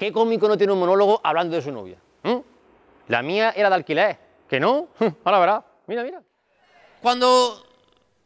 ¿Qué cómico no tiene un monólogo hablando de su novia? ¿Mm? La mía era de alquiler. ¿Que no? Ahora verás. Mira, mira. Cuando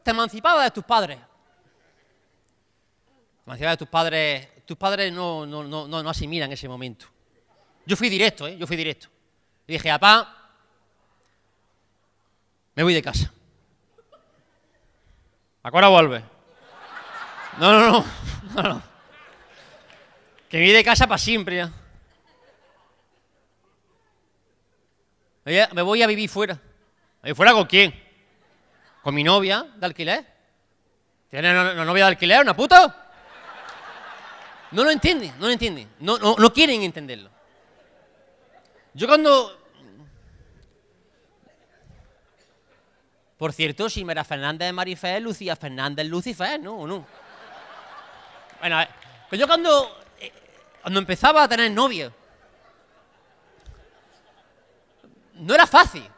te emancipabas de tus padres, emancipabas de tus padres, tus padres no, no, no, no asimilan ese momento. Yo fui directo, ¿eh? Yo fui directo. Le dije, papá, me voy de casa. ¿A cuándo vuelve? no, no, no. no. Te de casa para siempre Me voy a vivir fuera. ¿Y fuera con quién? ¿Con mi novia de alquiler? ¿Tiene una novia de alquiler, una puta? No lo entienden, no lo entienden. No, no, quieren entenderlo. Yo cuando... Por cierto, si me era Fernández de Marifé, Lucía Fernández Lucifer, ¿no? no? Bueno, pero pues yo cuando cuando empezaba a tener novia. No era fácil.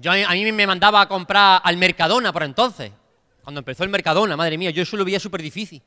Yo, a mí me mandaba a comprar al Mercadona por entonces. Cuando empezó el Mercadona, madre mía, yo eso lo veía súper difícil.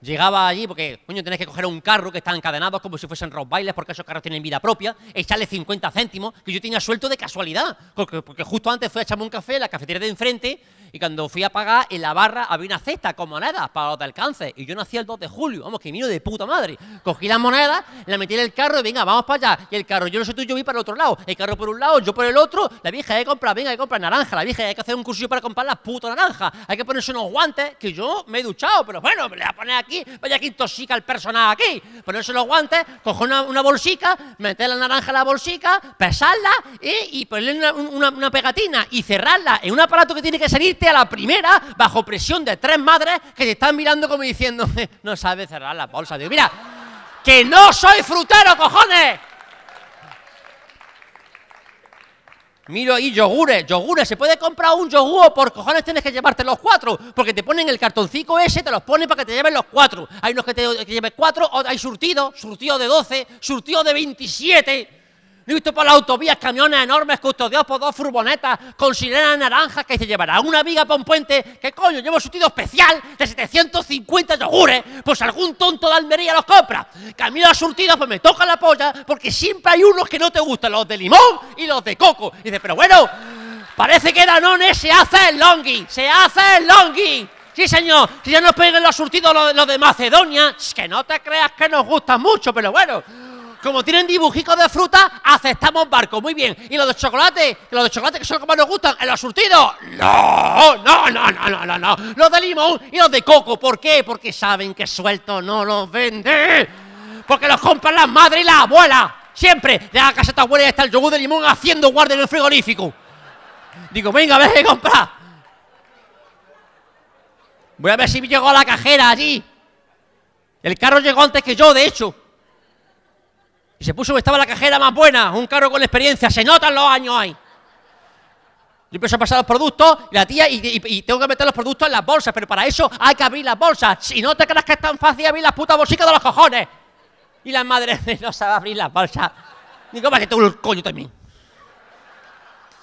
Llegaba allí porque, coño, tenés que coger un carro que está encadenado como si fuesen bailes, porque esos carros tienen vida propia, echarle 50 céntimos, que yo tenía suelto de casualidad, porque, justo antes fui a echarme un café en la cafetería de enfrente y cuando fui a pagar en la barra había una cesta con monedas para los de alcance y yo nací el 2 de julio, vamos, que vino de puta madre. Cogí las monedas, la metí en el carro y venga, vamos para allá. Y el carro, yo no sé tú, yo vi para el otro lado, el carro por un lado, yo por el otro, la vieja hay que comprar, venga, hay que comprar naranja, la vieja hay que hacer un cursillo para comprar las putas naranjas, hay que ponerse unos guantes, que yo me he duchado, pero bueno, me voy a poner aquí vaya que intoxica el personal aquí. Ponerse los guantes, coger una, bolsica, meter la naranja en la bolsica, pesarla y ponerle una, pegatina y cerrarla en un aparato que tiene que salirte a la primera bajo presión de tres madres que te están mirando como diciendo, no sabes cerrar la bolsa. Digo, mira, que no soy frutero, cojones. Miro ahí yogures, yogures. ¿Se puede comprar un yogur? Por cojones tienes que llevarte los cuatro. Porque te ponen el cartoncito ese, te los ponen para que te lleven los cuatro. Hay unos que te lleven cuatro, hay surtido, surtido de 12, surtido de 27. He visto por las autovías camiones enormes custodiados por dos furgonetas con sirenas naranjas que se llevará una viga para un puente. Que coño? Llevo surtido surtido especial de 750 yogures. Pues algún tonto de Almería los compra. Camino a surtidos, pues me toca la polla porque siempre hay unos que no te gustan, los de limón y los de coco. Y dice, pero bueno, parece que Danone se hace el longi, se hace el longi. Sí, señor, si ya nos peguen los surtidos los, los de Macedonia, que no te creas que nos gustan mucho, pero bueno como tienen dibujitos de fruta, aceptamos barco. Muy bien. ¿Y los de chocolate? los de chocolate que son los que más nos gustan? ¿En los surtidos? No, no, no, no, no, no, no. Los de limón y los de coco. ¿Por qué? Porque saben que suelto no los vende. Porque los compran las madres y las abuelas. Siempre de la caseta abuela está el yogur de limón haciendo guardia en el frigorífico. Digo, venga, a ver qué comprar. Voy a ver si llegó a la cajera allí. El carro llegó antes que yo, de hecho. Y se puso estaba la cajera más buena, un carro con experiencia, se notan los años ahí. Yo empiezo a pasar los productos y la tía, y, tengo que meter los productos en las bolsas, pero para eso hay que abrir las bolsas. Si no te creas que es tan fácil abrir las putas bolsitas de los cojones. Y las madres no sabe abrir las bolsas. Digo, que tengo el coño también.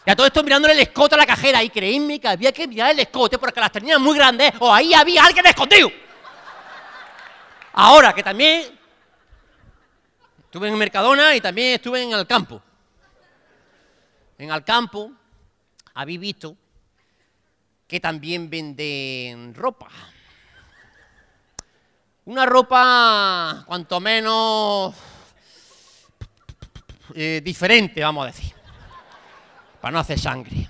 Y a todo esto mirándole el escote a la cajera. Y creímos que había que mirar el escote porque las tenía muy grandes o ahí había alguien escondido. Ahora, que también Estuve en Mercadona y también estuve en Alcampo. En Alcampo habéis visto que también venden ropa. Una ropa cuanto menos eh, diferente, vamos a decir, para no hacer sangre.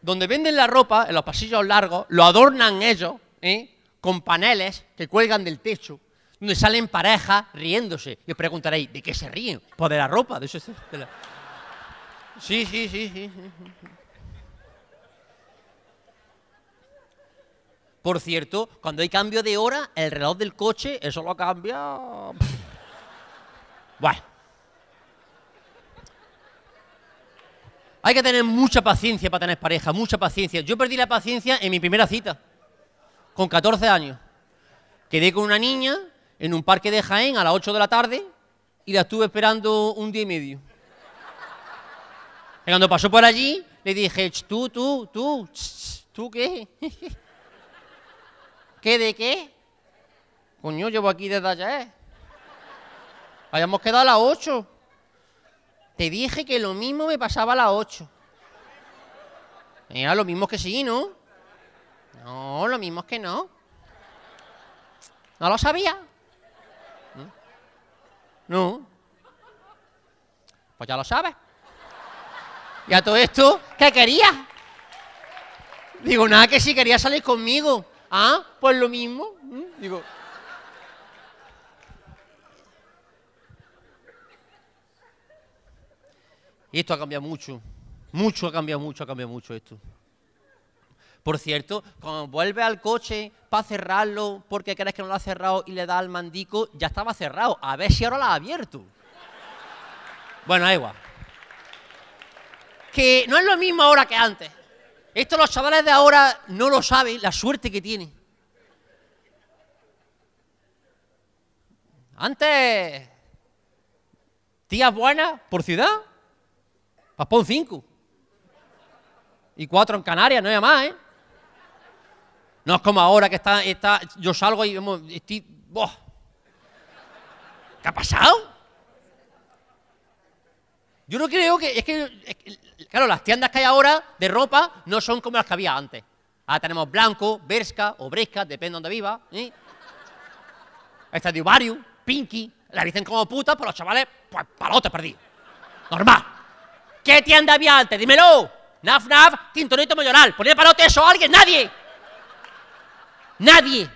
Donde venden la ropa, en los pasillos largos, lo adornan ellos ¿eh? con paneles que cuelgan del techo donde salen parejas riéndose. Y os preguntaréis, ¿de qué se ríen? Pues de la ropa, de eso. Sí, sí, sí, sí. Por cierto, cuando hay cambio de hora, el reloj del coche, eso lo cambia. bueno. Hay que tener mucha paciencia para tener pareja, mucha paciencia. Yo perdí la paciencia en mi primera cita, con 14 años. Quedé con una niña en un parque de Jaén a las 8 de la tarde y la estuve esperando un día y medio. Y cuando pasó por allí, le dije, tú, tú, tú, ¿tú qué? ¿Qué de qué? Coño, llevo aquí desde ayer. ¿eh? Habíamos quedado a las 8. Te dije que lo mismo me pasaba a las 8. Era lo mismo que sí, ¿no? No, lo mismo es que no. No lo sabía. No. Pues ya lo sabes. Y a todo esto, ¿qué querías? Digo, nada, que si quería salir conmigo. Ah, pues lo mismo. Mm, digo. Y esto ha cambiado mucho. Mucho ha cambiado, mucho ha cambiado mucho esto. Por cierto, cuando vuelve al coche para cerrarlo porque crees que no lo ha cerrado y le da al mandico, ya estaba cerrado. A ver si ahora lo ha abierto. Bueno, da igual. Que no es lo mismo ahora que antes. Esto los chavales de ahora no lo saben, la suerte que tienen. Antes, tías buenas por ciudad, Papón cinco. Y cuatro en Canarias, no hay más, ¿eh? No es como ahora que está, está yo salgo y estoy, ¿qué ha pasado? Yo no creo que, es que, claro, las tiendas que hay ahora de ropa no son como las que había antes. Ahora tenemos Blanco, Berska o Bresca, depende de donde viva. ¿eh? Estadio barrio Pinky, la dicen como puta, pero los chavales, pues palotes perdidos. Normal. ¿Qué tienda había antes? Dímelo. Naf, naf, tintonito mayoral. Ponía palote eso a alguien, nadie. Nadie.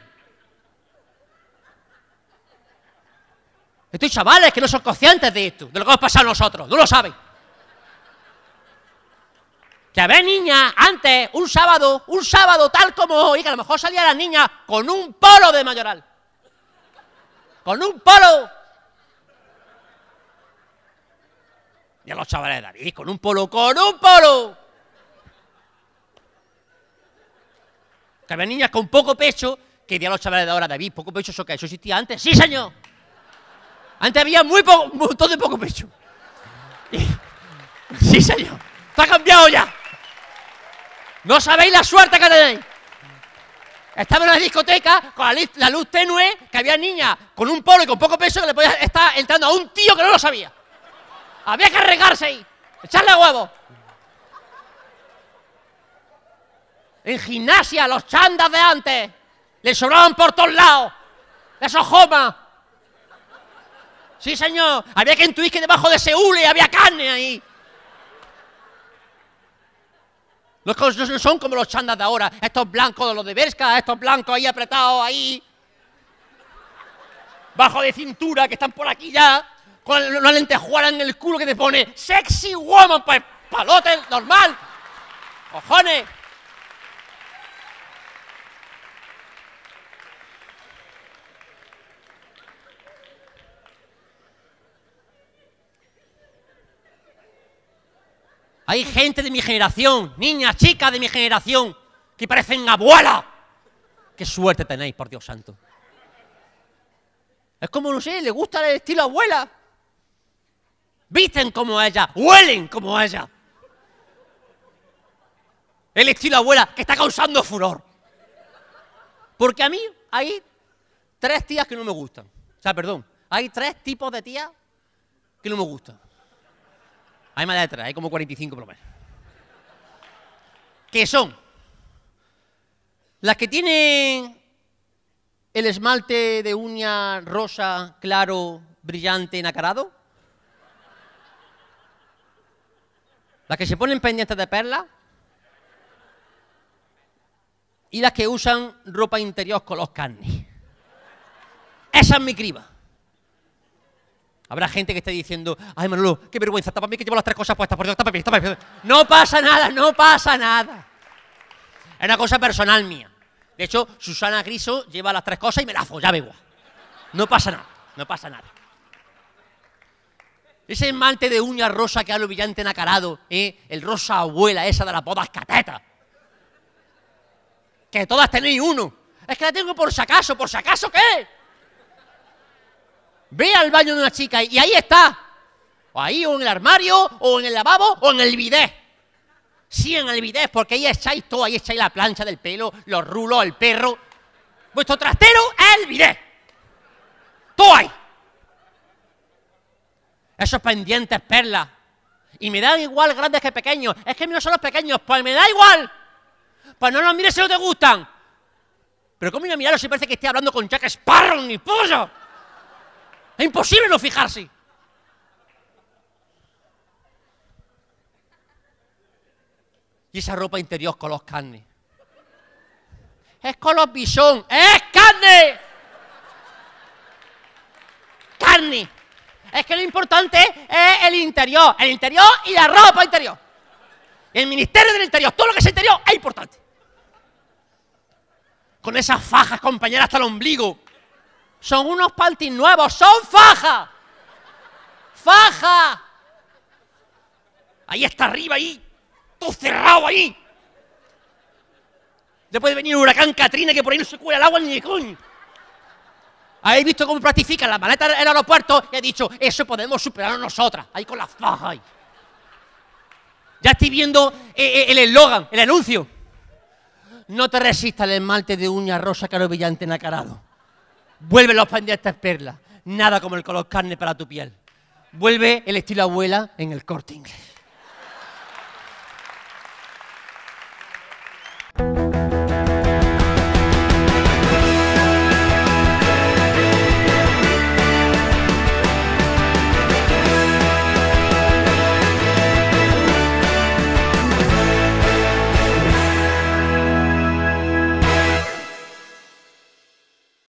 Estos chavales que no son conscientes de esto, de lo que nos pasa a nosotros, no lo saben. Que a niña, antes, un sábado, un sábado tal como hoy, que a lo mejor salía la niña con un polo de mayoral. Con un polo. Y a los chavales, de David, con un polo, con un polo. Que había niñas con poco pecho, que di los chavales de ahora, David, poco pecho, eso que eso existía antes. ¡Sí, señor! Antes había muy poco, un montón de poco pecho. Sí, señor. Está cambiado ya. No sabéis la suerte que tenéis. Estaba en una discoteca con la luz, tenue, que había niñas con un polo y con poco pecho que le podía estar entrando a un tío que no lo sabía. Había que regarse ahí, echarle huevos. en gimnasia, los chandas de antes. les sobraban por todos lados. Esos jomas. Sí, señor. Había que intuir que debajo de ese hule había carne ahí. No son como los chandas de ahora. Estos blancos de los de vesca estos blancos ahí apretados ahí. Bajo de cintura, que están por aquí ya. Con una lentejuela en el culo que te pone sexy woman, pues palote normal. Cojones. Hay gente de mi generación, niñas, chicas de mi generación, que parecen abuela. Qué suerte tenéis, por Dios santo. Es como, no sé, le gusta el estilo abuela. Visten como ella, huelen como ella. El estilo abuela que está causando furor. Porque a mí hay tres tías que no me gustan. O sea, perdón, hay tres tipos de tías que no me gustan. Hay más letras, hay como 45 por lo menos. Que son las que tienen el esmalte de uña rosa, claro, brillante, enacarado. Las que se ponen pendientes de perla. Y las que usan ropa interior con los carnes. Esa es mi criba. Habrá gente que esté diciendo, ay Manolo, qué vergüenza, mí que llevo las tres cosas puestas, por Dios, tápame, tápame. No pasa nada, no pasa nada. Es una cosa personal mía. De hecho, Susana Griso lleva las tres cosas y me la ya No pasa nada, no pasa nada. Ese esmalte de uña rosa que ha lo brillante nacarado, ¿eh? el rosa abuela esa de las bodas catetas. Que todas tenéis uno. Es que la tengo por si acaso, por si acaso, ¿qué? ve al baño de una chica y ahí está. O ahí, o en el armario, o en el lavabo, o en el bidet. Sí, en el bidet, porque ahí echáis todo, ahí echáis la plancha del pelo, los rulos, el perro. Vuestro trastero es el bidet. Todo ahí. Esos pendientes, perlas. Y me dan igual grandes que pequeños. Es que no son los pequeños, pues me da igual. Pues no los mires si no te gustan. Pero ¿cómo a mirarlos si parece que estoy hablando con Jack Sparrow, ni pollo? Es imposible no fijarse. Y esa ropa interior con los carne. Es con los bisón. ¡Es carne! Carne. Es que lo importante es el interior. El interior y la ropa interior. El ministerio del interior. Todo lo que es interior es importante. Con esas fajas, compañeras, hasta el ombligo son unos paltis nuevos, son faja. Faja. Ahí está arriba, ahí. Todo cerrado ahí. Después de venir huracán Katrina que por ahí no se cuela el agua ni de coño. Habéis visto cómo practican las maletas en el aeropuerto y he dicho, eso podemos superarlo nosotras, ahí con las fajas. Ya estoy viendo eh, eh, el eslogan, el, anuncio. No te resistas el esmalte de uña rosa caro brillante nacarado. Vuelve los pendientes perlas. Nada como el color carne para tu piel. Vuelve el estilo abuela en el corte inglés.